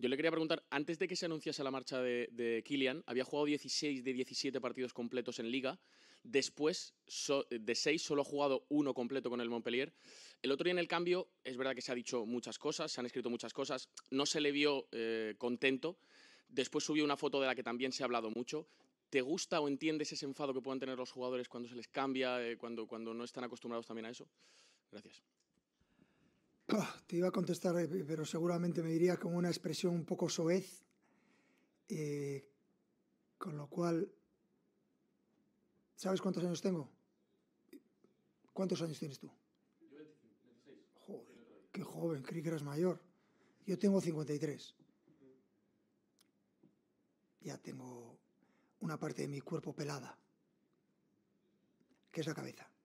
Yo le quería preguntar, antes de que se anunciase la marcha de, Kilian, había jugado 16 de 17 partidos completos en liga. Después, de 6, solo ha jugado uno completo con el Montpellier. El otro día en el cambio, es verdad que se ha dicho muchas cosas, se han escrito muchas cosas, no se le vio eh, contento. Después subió una foto de la que también se ha hablado mucho. ¿Te gusta o entiendes ese enfado que puedan tener los jugadores cuando se les cambia, eh, cuando, cuando no están acostumbrados también a eso? Gracias te iba a contestar, eh, pero seguramente me diría con una expresión un poco soez, eh, con lo cual, ¿sabes cuántos años tengo? ¿Cuántos años tienes tú? Yo 26. Joder, qué joven, creí que eras mayor. Yo tengo 53. Ya tengo una parte de mi cuerpo pelada, que es la cabeza.